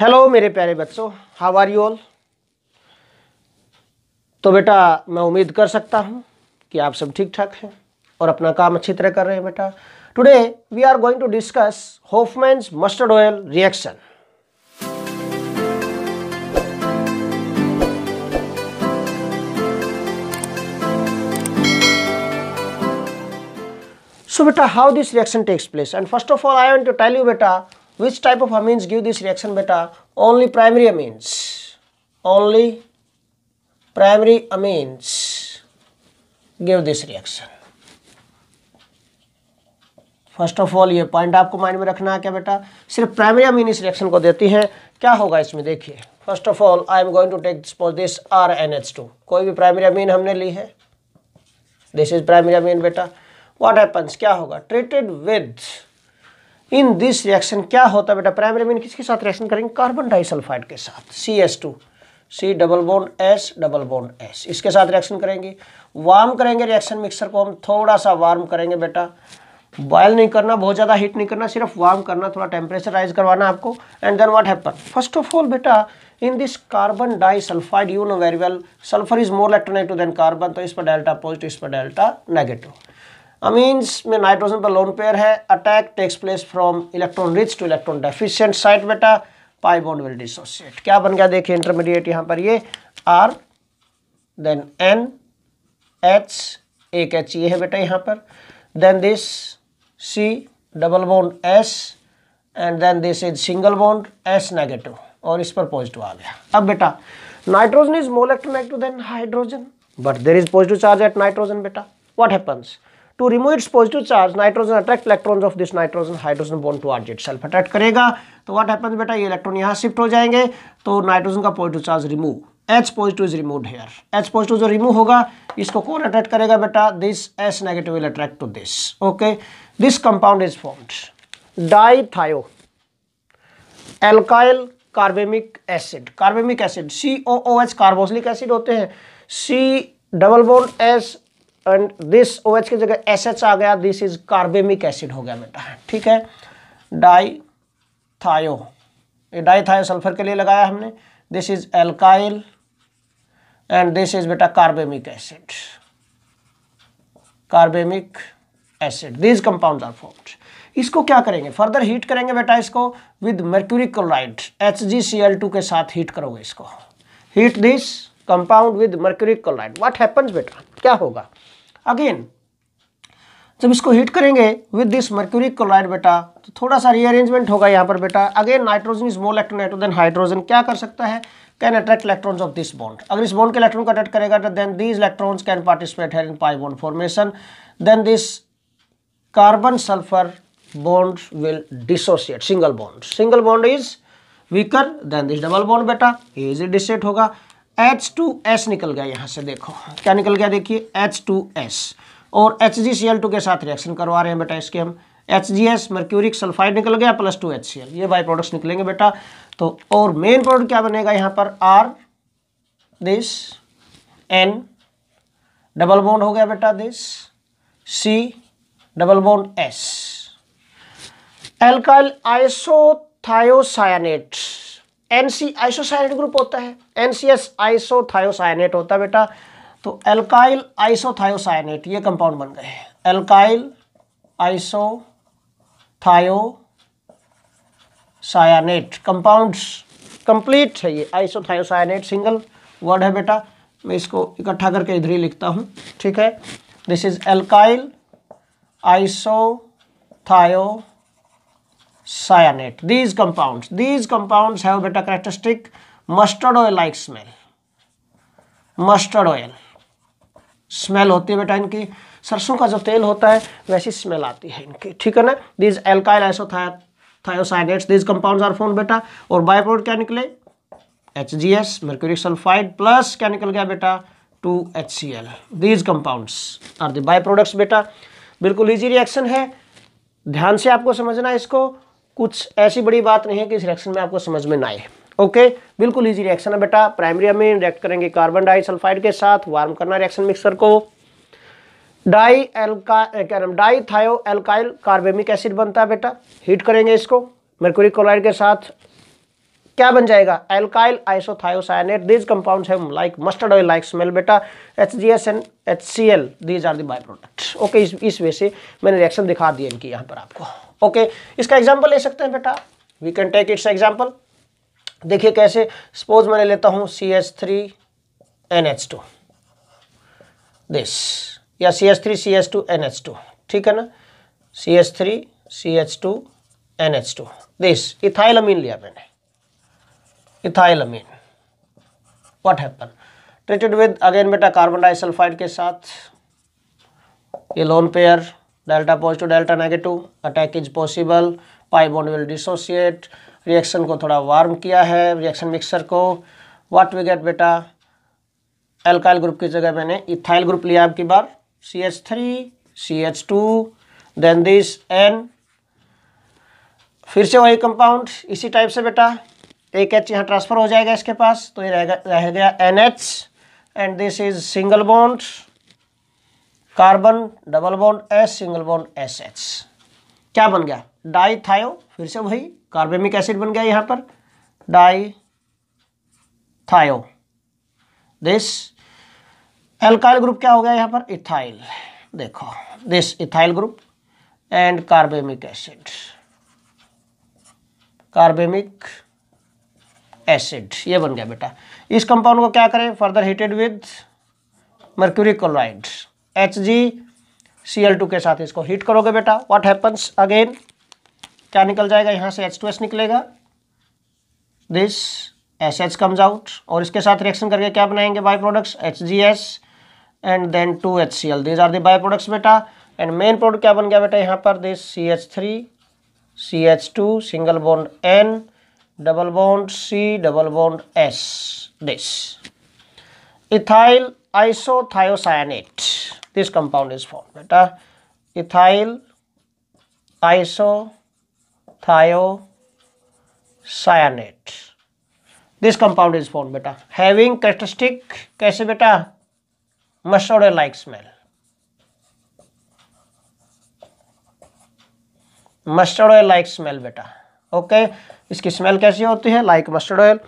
hello मेरे प्यारे बच्चों हाउ आर यू ऑल तो बेटा मैं उम्मीद कर सकता हूँ कि आप सब ठीक ठाक हैं और अपना काम अच्छी तरह कर रहे हैं बेटा today we are going to discuss Hofmann mustard oil reaction so बेटा how this reaction takes place and first of all I want to tell you बेटा which type of amines give this reaction beta only primary amines only primary amines give this reaction first of all ये point आपको mind में रखना है क्या बेटा सिर्फ primary amine इस रिएक्शन को देती है क्या होगा इसमें देखिए first of all I am going to take for this R N H two कोई भी प्राइमरी अमीन हमने ली है दिस इज प्राइमरी अमीन बेटा व्हाट हैपन्स क्या होगा treated with in this reaction क्या होता है बेटा प्राइमरी मीन किसके साथ रिएक्शन करेंगे कार्बन डाइसल्फाइड के साथ C S two C double bond S double bond S इसके साथ रिएक्शन करेंगे वार्म करेंगे रिएक्शन मिक्सर को हम थोड़ा सा वार्म करेंगे बेटा बॉयल नहीं करना बहुत ज़्यादा हीट नहीं करना सिर्फ वार्म करना थोड़ा टेम्परेचर राइज करवाना आपको and then what happen first of all बेटा in this carbon disulphide you know very well sulphur is more electronegative than carbon तो इस पर डेल्टा पॉजिटिव इस पर डेल्टा नेगेटिव अमीन्स में नाइट्रोजन पर लोन पेयर है attack takes place from electron rich to electron deficient site बेटा pi bond will dissociate क्या बन गया देखिए इंटरमीडिएट यहाँ पर ये आर देन एन एच एक एच ये है बेटा यहाँ पर then this C double bond S and then this is single bond S negative और इस पर पॉजिटिव आ गया अब बेटा nitrogen is more electronegative than hydrogen but there is positive charge at nitrogen बेटा what happens to remove its positive charge nitrogen attracts electrons of this nitrogen hydrogen bond towards itself attract करेगा तो what happens बेटा ये electron यहाँ shift हो जाएंगे तो nitrogen का positive charge remove H positive is remove here H positive जो रिमूव होगा इसको कौन अट्रैक्ट करेगा बेटा this H negative will attract to this okay this compound is formed dithio alkyl carbamic acid carbamic acid C O O H carboxylic acid होते हैं C double bond S and this O H की जगह S H आ गया this is कार्बेमिक acid हो गया बेटा ठीक है डाई थायो ये डाई थायो सल्फर के लिए लगाया हमने this is alkyl and this is बेटा carbamic acid carbamic acid this compound are form इसको क्या करेंगे फर्दर हीट करेंगे बेटा इसको विद मर्क्यूरी क्लोराइड HgCl2 के साथ हीट करोगे इसको heat this compound with mercury chloride what happens बेटा क्या होगा अगेन जब इसको हीट करेंगे विद दिस मर्क्यूरिक क्लोराइड बेटा तो थोड़ा सा रीअरेंजमेंट होगा यहाँ पर बेटा again nitrogen is more electronegative than hydrogen क्या कर सकता है can attract electrons of this bond अगर इस बॉन्ड के इलेक्ट्रॉन को अट्रैक्ट करेगा तो then these electrons can participate है in pi bond formation then this carbon sulphur bond will dissociate single bond single bond is weaker than this double bond बेटा ये is डिसेट होगा एच टू एस निकल गया यहाँ से देखो क्या निकल गया देखिए एच टू एस और H G C L two के साथ रिएक्शन करवा रहे हैं बेटा इसके हम H G S mercuric sulphide निकल गया plus two H C L ये बाई प्रोडक्ट्स निकलेंगे बेटा तो और मेन प्रोडक्ट क्या बनेगा यहाँ पर R this N double bond हो गया बेटा this C double bond S alkyl isothiocyanate N C isocyanate group होता है एनसीएस आइसोथायोसाइनेट होता है बेटा तो एल्काइल आइसोथायोसाइनेट ये कंपाउंड बन गए हैं एल्काइल आइसोथायोसाइनेट कंपाउंड्स कंप्लीट है ये आइसोथायोसाइनेट सिंगल वर्ड है बेटा मैं इसको इकट्ठा करके इधर ही लिखता हूँ ठीक है this is alkyl isothio cyanate these compounds these compounds have beta characteristic mustard oil like smell mustard oil smell hoti hai beta inki सरसों का जो तेल होता है वैसी स्मेल आती है इनकी ठीक है ना these alkyl isothiocyanates these compounds are form बेटा और बाय क्या निकले H G S mercuric sulphide plus क्या निकल गया बेटा two H C L these compounds are the by products बेटा बिल्कुल इजी रिएक्शन है ध्यान से आपको समझना है इसको कुछ ऐसी बड़ी बात नहीं है कि इस रिएक्शन में आपको समझ में ना आए ओके बिल्कुल इजी रिएक्शन है बेटा प्राइमरी में रिएक्ट करेंगे कार्बन डाइसल्फाइड के साथ वार्म करना रिएक्शन मिक्सर को डाई एल्का क्या डाई थायो एल्काइल कार्बेमिक एसिड बनता है बेटा हीट करेंगे इसको मेरकुरी क्लोराइड के साथ क्या बन जाएगा alkyl isothiocyanate these compounds have like mustard oil like smell बेटा H G S N H C L these are the by products okay इस इस वे से मैंने रिएक्शन दिखा दिया इनकी यहाँ पर आपको ओके इसका एग्जाम्पल ले सकते हैं बेटा we can take its example देखिए कैसे सपोज मैं लेता हूं C H three N H two this या C H three C H two N H two ठीक है ना C H three C H two N H two this ethylamine लिया मैंने ethylamine what happen treated with again बेटा carbon disulphide के साथ ये lone pair delta positive delta negative attack is possible pi bond will dissociate reaction को थोड़ा warm किया है रिएक्शन मिक्सर को व्हाट वी गेट बेटा एल्काइल ग्रुप की जगह मैंने इथाइल ग्रुप लिया आपकी बार C H three C H two then this N फिर से वही कंपाउंड इसी टाइप से बेटा एक एच यहाँ ट्रांसफ़र हो जाएगा इसके पास तो ये रह गया N H and this is single bond carbon double bond S single bond S H क्या बन गया डाई थायो फिर से वही कार्बेमिक एसिड बन गया यहां पर डाई थायो दिस एल्काइल ग्रुप क्या हो गया यहां पर इथाइल देखो this ethyl group and carbamic acid carbamic acid ये बन गया बेटा इस कंपाउंड को क्या करें further heated with mercury chloride H G C L two के साथ इसको हीट करोगे बेटा व्हाट हैपन्स अगेन क्या निकल जाएगा यहाँ से एच टू एस निकलेगा this S H comes out और इसके साथ रिएक्शन करके क्या बनाएंगे by products H G S and then two H C L these are the by products बेटा एंड मेन प्रोडक्ट क्या बन गया बेटा यहाँ पर this C H three C H two single bond N double bond C double bond S this ethyl isothiocyanate this compound is formed beta ethyl iso thio cyanate this compound is formed beta having characteristic kaise beta mustard like smell mustard oil like smell बेटा okay इसकी smell कैसी होती है like mustard oil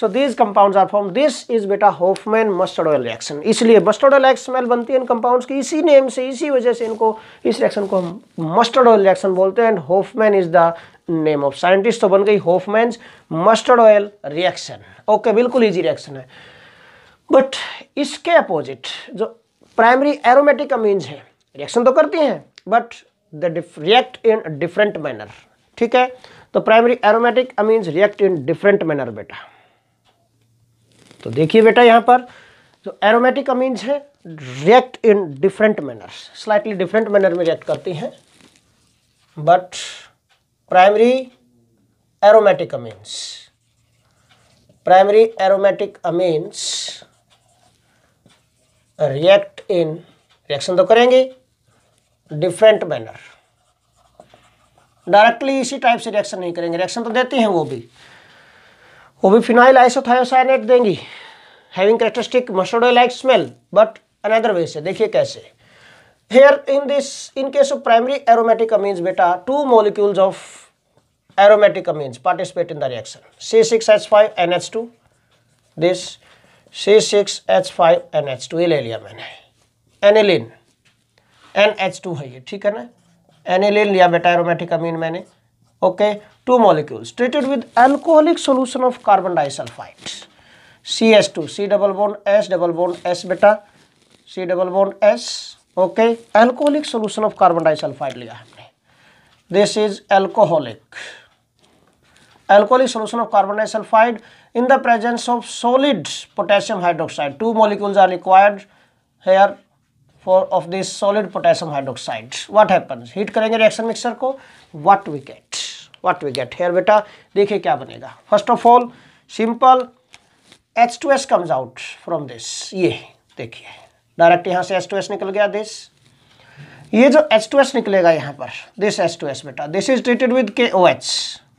so these compound are form this is बेटा Hofmann mustard oil reaction इसलिए mustard oil smell बनती है इन compounds की इसी नेम से इसी वजह से इनको इस रिएक्शन को हम मस्टर्ड ऑयल रिएक्शन बोलते हैं and Hofmann is the name of scientist तो बन गई होफमैन मस्टर्ड ऑयल रिएक्शन ओके बिल्कुल ईजी रिएक्शन है बट इसके अपोजिट जो प्राइमरी एरोमेटिक अमीन्स हैं रिएक्शन तो करती हैं but the react in different manner ठीक है तो primary aromatic amines react in different manner बेटा तो देखिए बेटा यहाँ पर जो एरोमेटिक अमीन्स हैं react in different manners slightly different manner में रिएक्ट करती हैं but primary aromatic amines primary aromatic amines react in reaction तो करेंगे डिफरेंट मैनर डायरेक्टली इसी टाइप से रिएक्शन नहीं करेंगे रिएक्शन तो देती हैं वो भी वो भी फिनाइल आइसोथायोसाइनेट देंगी having characteristic mustard like smell but another way से देखिए कैसे here in this in case of primary aromatic amines बेटा two molecules of aromatic amines participate in the reaction C six H H five N two this C six H five N H two ये ले लिया मैंने aniline N H to है ये ठीक है ना एनिलिन लिया बेटा एरोमेटिक अमीन मैंने okay two molecules treated with alcoholic solution of carbon disulfide cs2 c double bond s double bond s beta c double bond s okay alcoholic solution of carbon disulfide लिया हमने this is alcoholic alcoholic solution of carbon disulfide in the presence of solid potassium hydroxide two molecules are required here for of this solid potassium hydroxide what happens heat करेंगे reaction mixer को what we get what we get here बेटा देखिए क्या बनेगा first of all simple H two S comes out from this ये देखिए direct यहाँ से एच टू एस निकल गया दिस ये जो एच टू एस निकलेगा यहाँ पर दिस एच टू एस बेटा this is treated with K O H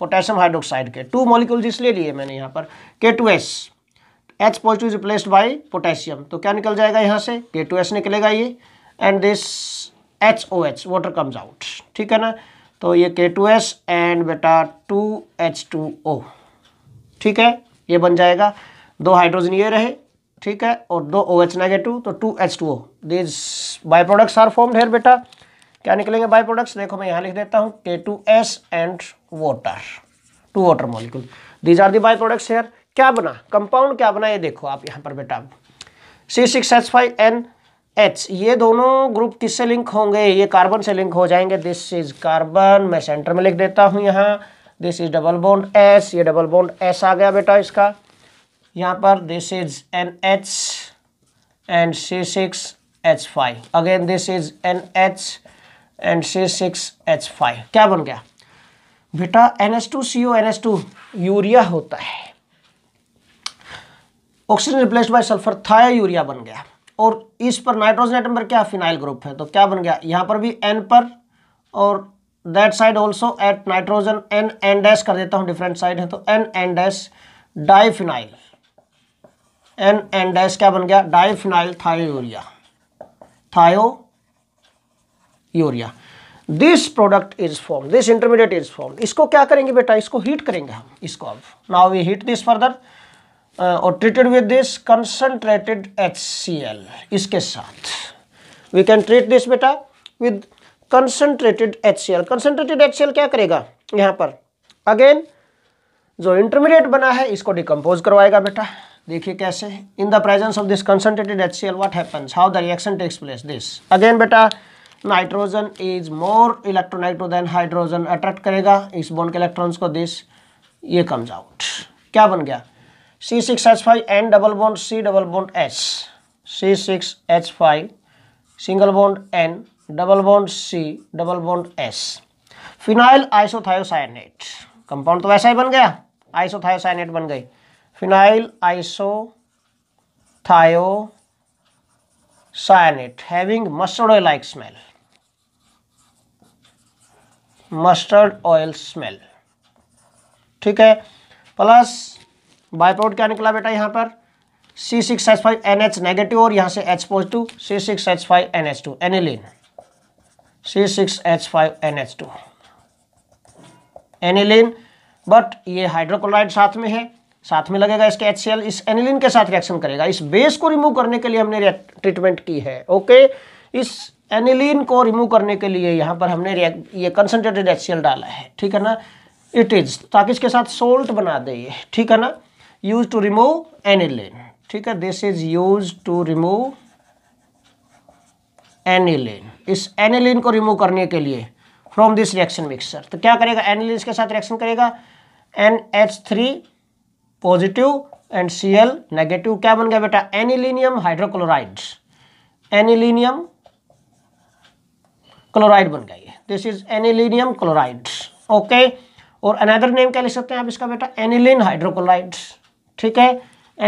potassium hydroxide के टू मॉलिक्यूल्स इसलिए लिए मैंने यहाँ पर K two S H positive replaced by potassium तो क्या निकल जाएगा यहाँ से के टू एस निकलेगा ये and this H O H water comes out ठीक है ना तो ये के टू एस एंड बेटा टू एच टू ओ ठीक है ये बन जाएगा दो हाइड्रोजन ये रहे ठीक है और दो ओ एच नेगेटिव तो two H two O these byproducts are form ढेर बेटा क्या निकलेंगे बाई प्रोडक्ट्स देखो मैं यहाँ लिख देता हूँ K two S and water two water molecule these are the by byproducts here क्या बना कंपाउंड क्या बना ये देखो आप यहाँ पर बेटा C six H five N H ये दोनों ग्रुप किससे लिंक होंगे ये कार्बन से लिंक हो जाएंगे दिस इज कार्बन मैं सेंटर में लिख देता हूँ यहाँ this is double bond S ये डबल बोन्ड एस आ गया बेटा इसका यहाँ पर this is N H and C six H five again this is N H and C six H five क्या बन गया बेटा N S two C O N S two urea होता है ऑक्सीजन रिप्लेस बाय सल्फर था urea बन गया और इस पर नाइट्रोजन एटम पर क्या फिनाइल ग्रुप है तो क्या बन गया यहाँ पर भी एन पर और that side also at nitrogen N N dash कर देता हूँ डिफरेंट साइड है तो N N dash diphenyl N N dash क्या बन गया diphenyl urea thiourea this product is form this intermediate is form इसको क्या करेंगे बेटा इसको हीट करेंगे हम इसको अब now we heat this further और treated with this concentrated H इसके साथ वी कैन ट्रीट दिस बेटा with concentrated H C concentrated H क्या करेगा यहाँ पर अगेन जो इंटरमीडिएट बना है इसको डिकम्पोज करवाएगा बेटा देखिए कैसे in the presence of this concentrated H C L what happens how the reaction takes place this again बेटा नाइट्रोजन इज मोर इलेक्ट्रोनाइट्रो देन हाइड्रोजन अट्रैक्ट करेगा इस बोन के इलेक्ट्रॉन्स को दिस ये कम्स आउट क्या बन गया C six H five N double bond C double bond H C six H five single bond N double bond C double bond S phenyl isothiocyanate compound तो वैसा ही बन गया आइसोथायोसाइनेट बन गई phenyl isocyanate having mustard oil like smell mustard oil smell ठीक है plus byproduct क्या निकला बेटा यहाँ पर C six H five N H negative और यहाँ से H positive C six H five N H two aniline C six H five N H two aniline but ये हाइड्रोक्लोराइड साथ में है साथ में लगेगा इसके एच इस एनिलिन के साथ रिएक्शन करेगा इस बेस को रिमूव करने के लिए हमने ट्रीटमेंट की है ओके इस एनिलिन को रिमूव करने के लिए यहाँ पर हमने ये कंसनट्रेटेड एच डाला है ठीक है ना इट इज ताकि इसके साथ सोल्ट बना दे ये ठीक है ना यूज टू रिमूव एनिलिन ठीक है this is use to remove aniline इस एनिलिन को रिमूव करने के लिए फ्रॉम दिस रिएक्शन मिक्सर तो क्या करेगा एनिलिन के साथ रिएक्शन करेगा N H three positive and C L negative क्या बन गया बेटा एनिलिनियम हाइड्रोक्लोराइड एनिलिनियम क्लोराइड बन गया ये this is anilinium chloride okay और अनदर नेम क्या लिख सकते हैं आप इसका बेटा एनिलिन हाइड्रोक्लोराइड ठीक है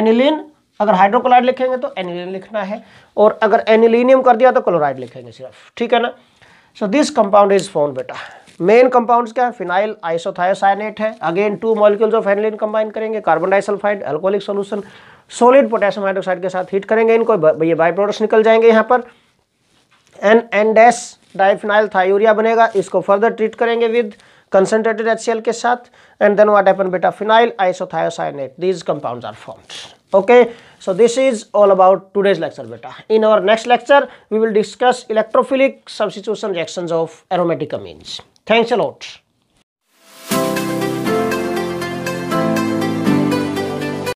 एनिलिन अगर हाइड्रोक्लोराइड लिखेंगे तो एनिलिन लिखना है और अगर एनिलिनियम कर दिया तो क्लोराइड लिखेंगे सिर्फ ठीक है ना so this compound is formed बेटा मेन कंपाउंड्स क्या है फिनाइल आइसोथायोसाइनेट है again two molecules of aniline combine करेंगे carbon disulphide alcoholic solution solid potassium hydroxide के साथ हीट करेंगे इनको ये बाई प्रोडक्ट्स निकल जाएंगे यहाँ पर एन एंडेस डाइफिनाइल थायूरिया बनेगा इसको फर्दर ट्रीट करेंगे विद concentrated HCl के साथ and then what happened beta phenyl isothiocyanate these compounds are formed okay so this is all about today's lecture beta in our next lecture we will discuss electrophilic substitution reactions of aromatic amines thanks a lot